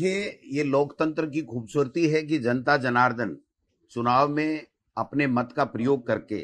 देखिए ये लोकतंत्र की खूबसूरती है कि जनता जनार्दन चुनाव में अपने मत का प्रयोग करके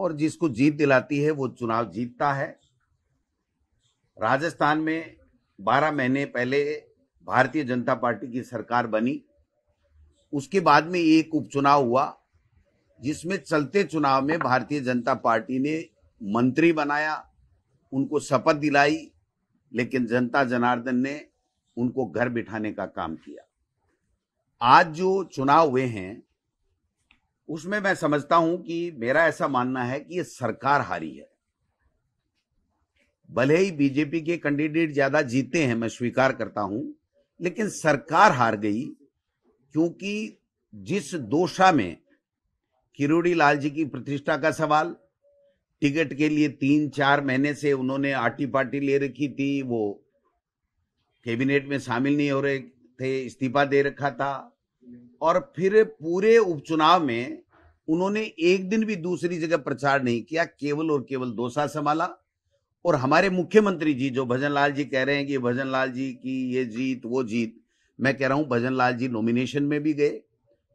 और जिसको जीत दिलाती है वो चुनाव जीतता है राजस्थान में 12 महीने पहले भारतीय जनता पार्टी की सरकार बनी उसके बाद में एक उपचुनाव हुआ जिसमें चलते चुनाव में भारतीय जनता पार्टी ने मंत्री बनाया उनको शपथ दिलाई लेकिन जनता जनार्दन ने उनको घर बिठाने का काम किया आज जो चुनाव हुए हैं उसमें मैं समझता हूं कि मेरा ऐसा मानना है कि ये सरकार हारी है भले ही बीजेपी के कैंडिडेट ज्यादा जीते हैं मैं स्वीकार करता हूं लेकिन सरकार हार गई क्योंकि जिस दोषा में किरोड़ी लाल जी की प्रतिष्ठा का सवाल टिकट के लिए तीन चार महीने से उन्होंने आटी पार्टी ले रखी थी वो कैबिनेट में शामिल नहीं हो रहे थे इस्तीफा दे रखा था और फिर पूरे उपचुनाव में उन्होंने एक दिन भी दूसरी जगह प्रचार नहीं किया केवल और केवल दोसा संभाला और हमारे मुख्यमंत्री जी जो भजन लाल जी कह रहे हैं कि भजन लाल जी की ये जीत वो जीत मैं कह रहा हूं भजन लाल जी नॉमिनेशन में भी गए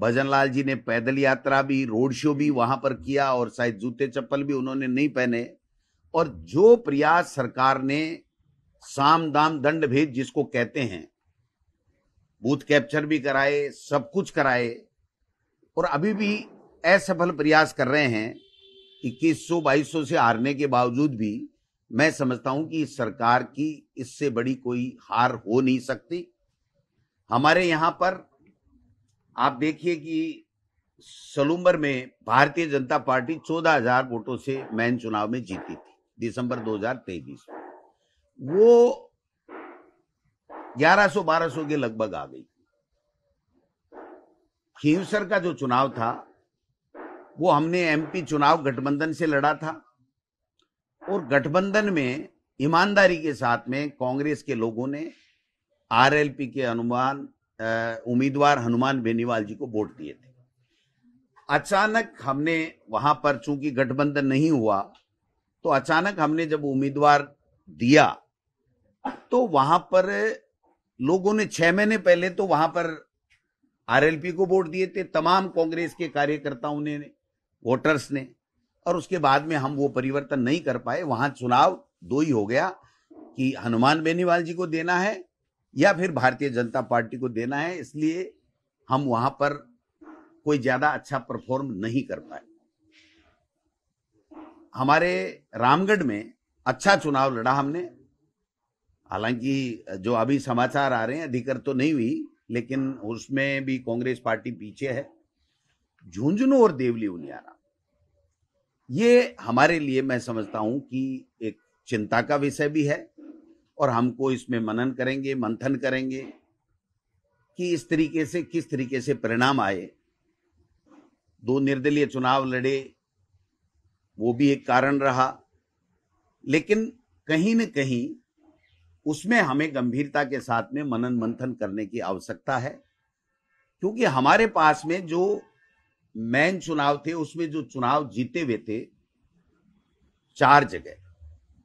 भजन लाल जी ने पैदल यात्रा भी रोड शो भी वहां पर किया और शायद जूते चप्पल भी उन्होंने नहीं पहने और जो प्रयास सरकार ने साम दाम दंड भेद जिसको कहते हैं बूथ कैप्चर भी कराए सब कुछ कराए और अभी भी असफल प्रयास कर रहे हैं इक्कीस सौ बाईस सौ से हारने के बावजूद भी मैं समझता हूं कि सरकार की इससे बड़ी कोई हार हो नहीं सकती हमारे यहां पर आप देखिए कि सलूम्बर में भारतीय जनता पार्टी चौदह हजार वोटों से मैन चुनाव में जीती थी दिसंबर 2023 में वो 1100-1200 के लगभग आ गई खींवसर का जो चुनाव था वो हमने एमपी चुनाव गठबंधन से लड़ा था और गठबंधन में ईमानदारी के साथ में कांग्रेस के लोगों ने आरएलपी के अनुमान उम्मीदवार हनुमान बेनीवाल जी को वोट दिए थे अचानक हमने वहां पर चूंकि गठबंधन नहीं हुआ तो अचानक हमने जब उम्मीदवार दिया तो वहां पर लोगों ने छह महीने पहले तो वहां पर आरएलपी को वोट दिए थे तमाम कांग्रेस के कार्यकर्ताओं ने वोटर्स ने और उसके बाद में हम वो परिवर्तन नहीं कर पाए वहां चुनाव दो ही हो गया कि हनुमान बेनीवाल जी को देना है या फिर भारतीय जनता पार्टी को देना है इसलिए हम वहां पर कोई ज्यादा अच्छा परफॉर्म नहीं कर पाए हमारे रामगढ़ में अच्छा चुनाव लड़ा हमने हालांकि जो अभी समाचार आ रहे हैं अधिकर तो नहीं हुई लेकिन उसमें भी कांग्रेस पार्टी पीछे है झुंझुनू और देवली उनियारा ये हमारे लिए मैं समझता हूं कि एक चिंता का विषय भी है और हमको इसमें मनन करेंगे मंथन करेंगे कि इस तरीके से किस तरीके से परिणाम आए दो निर्दलीय चुनाव लड़े वो भी एक कारण रहा लेकिन कहीं न कहीं उसमें हमें गंभीरता के साथ में मनन मंथन करने की आवश्यकता है क्योंकि हमारे पास में जो मेन चुनाव थे उसमें जो चुनाव जीते हुए थे चार जगह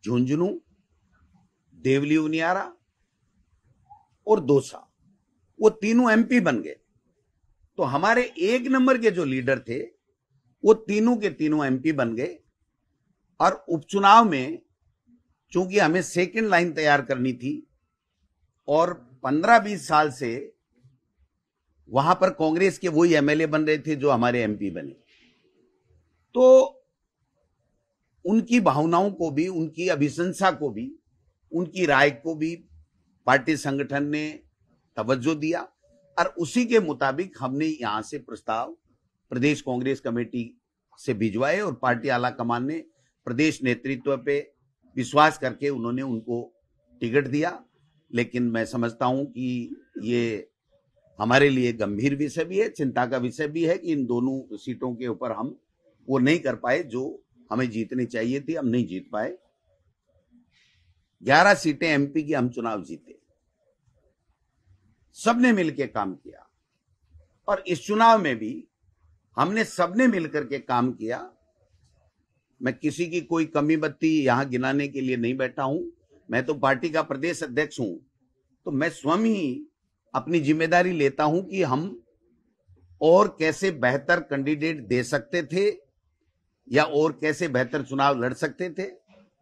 झुंझुनू देवली उनियारा और दोसा वो तीनों एमपी बन गए तो हमारे एक नंबर के जो लीडर थे वो तीनों के तीनों एमपी बन गए और उपचुनाव में चूंकि हमें सेकेंड लाइन तैयार करनी थी और पंद्रह बीस साल से वहां पर कांग्रेस के वही एमएलए बन रहे थे जो हमारे एमपी बने तो उनकी भावनाओं को भी उनकी अभिशंसा को भी उनकी राय को भी पार्टी संगठन ने तवज्जो दिया और उसी के मुताबिक हमने यहां से प्रस्ताव प्रदेश कांग्रेस कमेटी से भिजवाए और पार्टी आला कमान ने प्रदेश नेतृत्व पे विश्वास करके उन्होंने उनको टिकट दिया लेकिन मैं समझता हूं कि ये हमारे लिए गंभीर विषय भी है चिंता का विषय भी है कि इन दोनों सीटों के ऊपर हम वो नहीं कर पाए जो हमें जीतनी चाहिए थी हम नहीं जीत पाए ग्यारह सीटें एमपी की हम चुनाव जीते सबने मिलकर काम किया और इस चुनाव में भी हमने सबने मिलकर के काम किया मैं किसी की कोई कमी बत्ती यहाँ गिनाने के लिए नहीं बैठा हूं मैं तो पार्टी का प्रदेश अध्यक्ष हूं तो मैं स्वयं ही अपनी जिम्मेदारी लेता हूं कि हम और कैसे बेहतर कैंडिडेट दे सकते थे या और कैसे बेहतर चुनाव लड़ सकते थे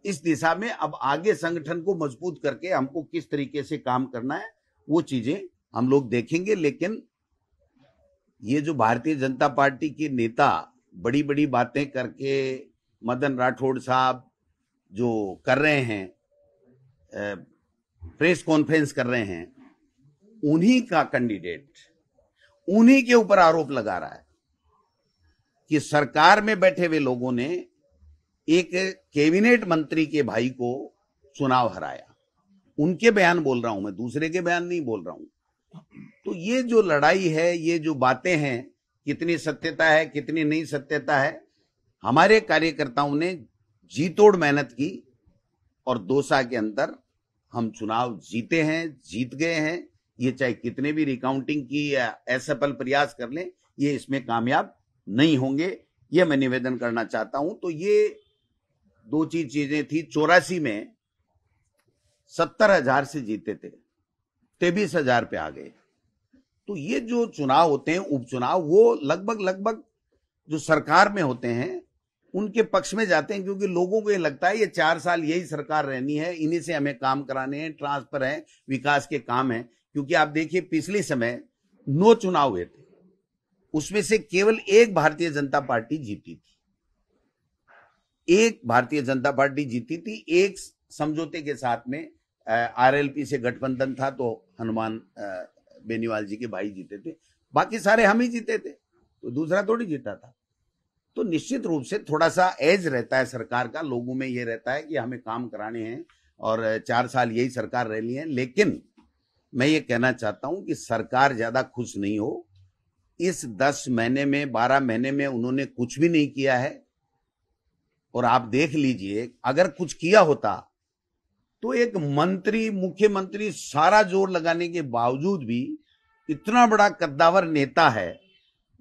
इस दिशा में अब आगे संगठन को मजबूत करके हमको किस तरीके से काम करना है वो चीजें हम लोग देखेंगे लेकिन ये जो भारतीय जनता पार्टी के नेता बड़ी बड़ी बातें करके मदन राठौड़ साहब जो कर रहे हैं प्रेस कॉन्फ्रेंस कर रहे हैं उन्हीं का कैंडिडेट उन्हीं के ऊपर आरोप लगा रहा है कि सरकार में बैठे हुए लोगों ने एक कैबिनेट मंत्री के भाई को चुनाव हराया उनके बयान बोल रहा हूं मैं दूसरे के बयान नहीं बोल रहा हूं तो ये जो लड़ाई है ये जो बातें हैं कितनी सत्यता है कितनी नहीं सत्यता है हमारे कार्यकर्ताओं ने जीतोड़ मेहनत की और दोसा के अंदर हम चुनाव जीते हैं जीत गए हैं ये चाहे कितने भी रिकाउंटिंग की असफल प्रयास कर लें ये इसमें कामयाब नहीं होंगे ये मैं निवेदन करना चाहता हूं तो ये दो चीज चीजें थी चौरासी में सत्तर हजार से जीते थे तेबीस हजार पे आ गए तो ये जो चुनाव होते हैं उपचुनाव वो लगभग लगभग जो सरकार में होते हैं उनके पक्ष में जाते हैं क्योंकि लोगों को ये लगता है ये चार साल यही सरकार रहनी है इन्हीं से हमें काम कराने हैं ट्रांसफर है विकास के काम है क्योंकि आप देखिए पिछले समय नौ चुनाव हुए थे उसमें से केवल एक भारतीय जनता पार्टी जीती थी एक भारतीय जनता पार्टी जीती थी एक समझौते के साथ में आरएलपी से गठबंधन था तो हनुमान बेनीवाल जी के भाई जीते थे बाकी सारे हम ही जीते थे तो दूसरा थोड़ी जीता था तो निश्चित रूप से थोड़ा सा एज रहता है सरकार का लोगों में ये रहता है कि हमें काम कराने हैं और चार साल यही सरकार रह ली है लेकिन मैं ये कहना चाहता हूं कि सरकार ज्यादा खुश नहीं हो इस दस महीने में बारह महीने में उन्होंने कुछ भी नहीं किया है और आप देख लीजिए अगर कुछ किया होता तो एक मंत्री मुख्यमंत्री सारा जोर लगाने के बावजूद भी इतना बड़ा कद्दावर नेता है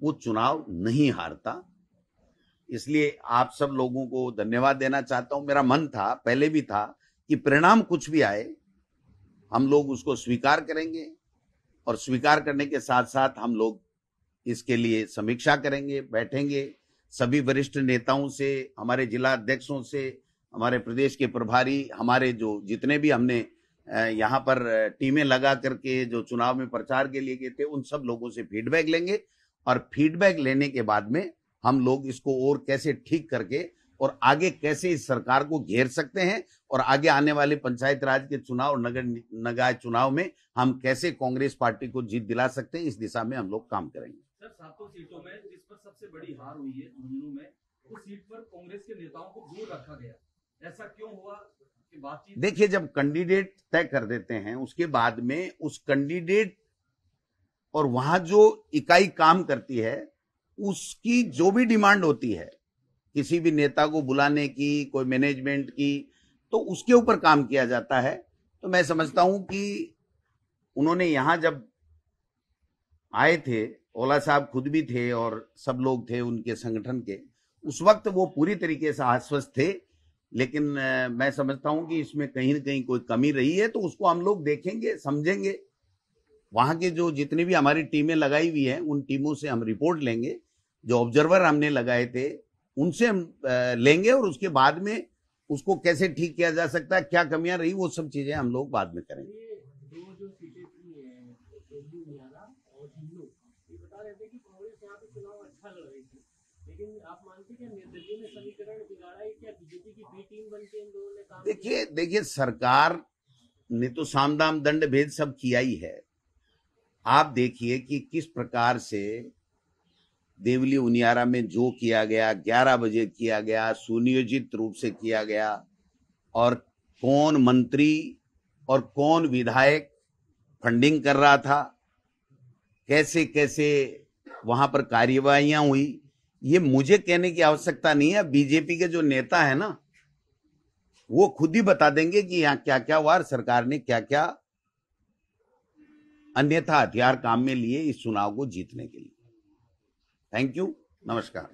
वो चुनाव नहीं हारता इसलिए आप सब लोगों को धन्यवाद देना चाहता हूं मेरा मन था पहले भी था कि परिणाम कुछ भी आए हम लोग उसको स्वीकार करेंगे और स्वीकार करने के साथ साथ हम लोग इसके लिए समीक्षा करेंगे बैठेंगे सभी वरिष्ठ नेताओं से हमारे जिला अध्यक्षों से हमारे प्रदेश के प्रभारी हमारे जो जितने भी हमने यहाँ पर टीमें लगा करके जो चुनाव में प्रचार के लिए गए थे उन सब लोगों से फीडबैक लेंगे और फीडबैक लेने के बाद में हम लोग इसको और कैसे ठीक करके और आगे कैसे इस सरकार को घेर सकते हैं और आगे आने वाले पंचायत राज के चुनाव नगर निकाय चुनाव में हम कैसे कांग्रेस पार्टी को जीत दिला सकते हैं इस दिशा में हम लोग काम करेंगे सर सातों सीटों में जिस पर सबसे बड़ी हार हुई है में उस सीट पर कांग्रेस के नेताओं को दूर रखा गया ऐसा क्यों हुआ देखिए जब कैंडिडेट तय कर देते हैं उसके बाद में उस कैंडिडेट और वहां जो इकाई काम करती है उसकी जो भी डिमांड होती है किसी भी नेता को बुलाने की कोई मैनेजमेंट की तो उसके ऊपर काम किया जाता है तो मैं समझता हूं कि उन्होंने यहां जब आए थे ओला साहब खुद भी थे और सब लोग थे उनके संगठन के उस वक्त वो पूरी तरीके से आश्वस्त थे लेकिन मैं समझता हूं कि इसमें कहीं ना कहीं कोई कमी रही है तो उसको हम लोग देखेंगे समझेंगे वहां के जो जितनी भी हमारी टीमें लगाई हुई हैं उन टीमों से हम रिपोर्ट लेंगे जो ऑब्जर्वर हमने लगाए थे उनसे हम लेंगे और उसके बाद में उसको कैसे ठीक किया जा सकता है क्या कमियां रही वो सब चीजें हम लोग बाद में करेंगे अच्छा देखिए देखिए सरकार ने तो सामदाम दंड भेद सब किया ही है आप देखिए कि किस प्रकार से देवली उनियारा में जो किया गया ग्यारह बजे किया गया सुनियोजित रूप से किया गया और कौन मंत्री और कौन विधायक फंडिंग कर रहा था कैसे कैसे वहां पर कार्यवाही हुई ये मुझे कहने की आवश्यकता नहीं है बीजेपी के जो नेता है ना वो खुद ही बता देंगे कि यहां क्या क्या हुआ सरकार ने क्या क्या अन्यथा हथियार काम में लिए इस चुनाव को जीतने के लिए Thank you. Namaskar.